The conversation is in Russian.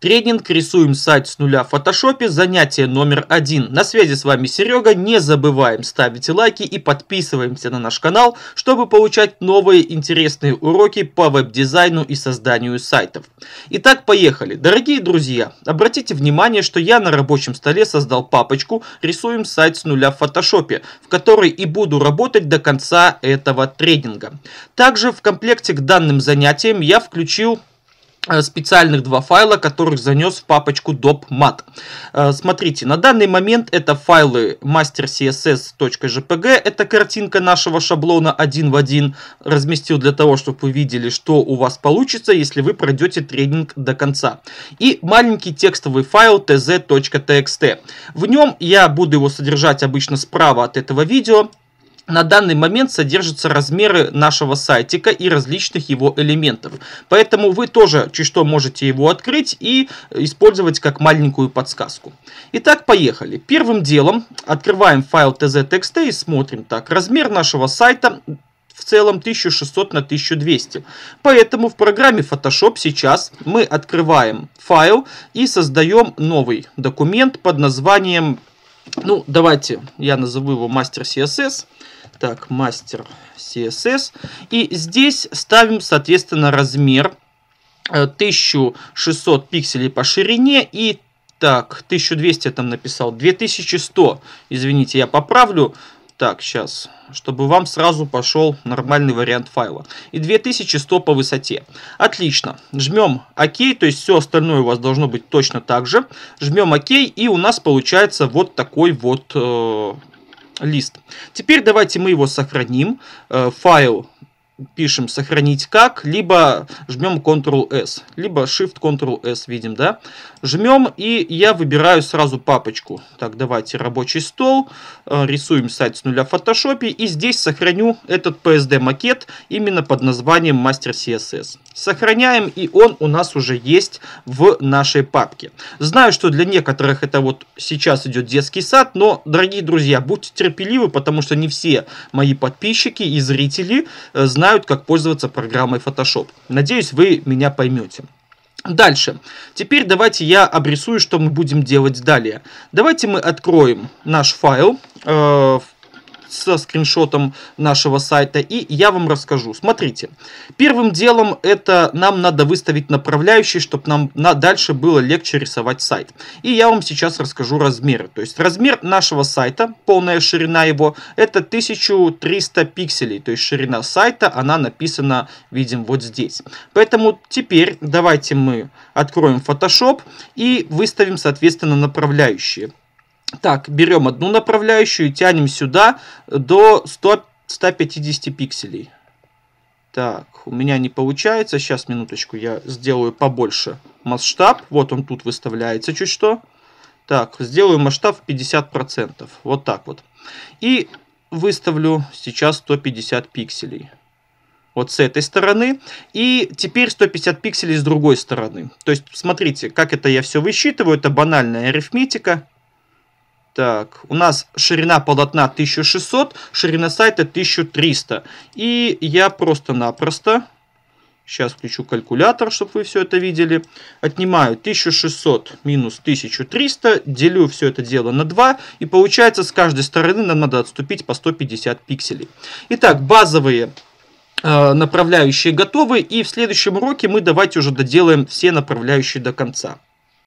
Тренинг «Рисуем сайт с нуля в фотошопе» занятие номер один. На связи с вами Серега. Не забываем ставить лайки и подписываемся на наш канал, чтобы получать новые интересные уроки по веб-дизайну и созданию сайтов. Итак, поехали. Дорогие друзья, обратите внимание, что я на рабочем столе создал папочку «Рисуем сайт с нуля в фотошопе», в которой и буду работать до конца этого тренинга. Также в комплекте к данным занятиям я включил Э, специальных два файла, которых занес в папочку dop.mat. Э, смотрите, на данный момент это файлы master.css.jpg, это картинка нашего шаблона один в один. Разместил для того, чтобы вы видели, что у вас получится, если вы пройдете тренинг до конца. И маленький текстовый файл tz.txt. В нем я буду его содержать обычно справа от этого видео, на данный момент содержатся размеры нашего сайтика и различных его элементов. Поэтому вы тоже чуть что можете его открыть и использовать как маленькую подсказку. Итак, поехали. Первым делом открываем файл tz.txt и смотрим. Так, размер нашего сайта в целом 1600 на 1200. Поэтому в программе Photoshop сейчас мы открываем файл и создаем новый документ под названием, ну давайте я назову его мастер CSS. Так, мастер CSS. И здесь ставим, соответственно, размер 1600 э, пикселей по ширине и так, 1200 я там написал, 2100, извините, я поправлю, так, сейчас, чтобы вам сразу пошел нормальный вариант файла. И 2100 по высоте. Отлично. Жмем ОК, то есть все остальное у вас должно быть точно так же. Жмем ОК, и у нас получается вот такой вот э, лист. Теперь давайте мы его сохраним. Э, файл пишем сохранить как, либо жмем Ctrl-S, либо Shift-Ctrl-S видим, да. Жмем, и я выбираю сразу папочку. Так, давайте рабочий стол, э, рисуем сайт с нуля в фотошопе, и здесь сохраню этот PSD-макет именно под названием Master CSS. Сохраняем, и он у нас уже есть в нашей папке. Знаю, что для некоторых это вот сейчас идет детский сад, но, дорогие друзья, будьте терпеливы, потому что не все мои подписчики и зрители э, знают, знают, как пользоваться программой Photoshop. Надеюсь, вы меня поймете. Дальше. Теперь давайте я обрисую, что мы будем делать далее. Давайте мы откроем наш файл. Э, со скриншотом нашего сайта, и я вам расскажу. Смотрите, первым делом это нам надо выставить направляющий, чтобы нам на дальше было легче рисовать сайт. И я вам сейчас расскажу размеры. То есть размер нашего сайта, полная ширина его, это 1300 пикселей. То есть ширина сайта, она написана, видим, вот здесь. Поэтому теперь давайте мы откроем Photoshop и выставим, соответственно, направляющие. Так, берем одну направляющую и тянем сюда до 100, 150 пикселей. Так, у меня не получается. Сейчас, минуточку, я сделаю побольше масштаб. Вот он тут выставляется чуть что. Так, сделаю масштаб в 50%. Вот так вот. И выставлю сейчас 150 пикселей. Вот с этой стороны. И теперь 150 пикселей с другой стороны. То есть, смотрите, как это я все высчитываю. Это банальная арифметика. Так, у нас ширина полотна 1600, ширина сайта 1300. И я просто-напросто, сейчас включу калькулятор, чтобы вы все это видели, отнимаю 1600 минус 1300, делю все это дело на 2, и получается с каждой стороны нам надо отступить по 150 пикселей. Итак, базовые э, направляющие готовы, и в следующем уроке мы давайте уже доделаем все направляющие до конца.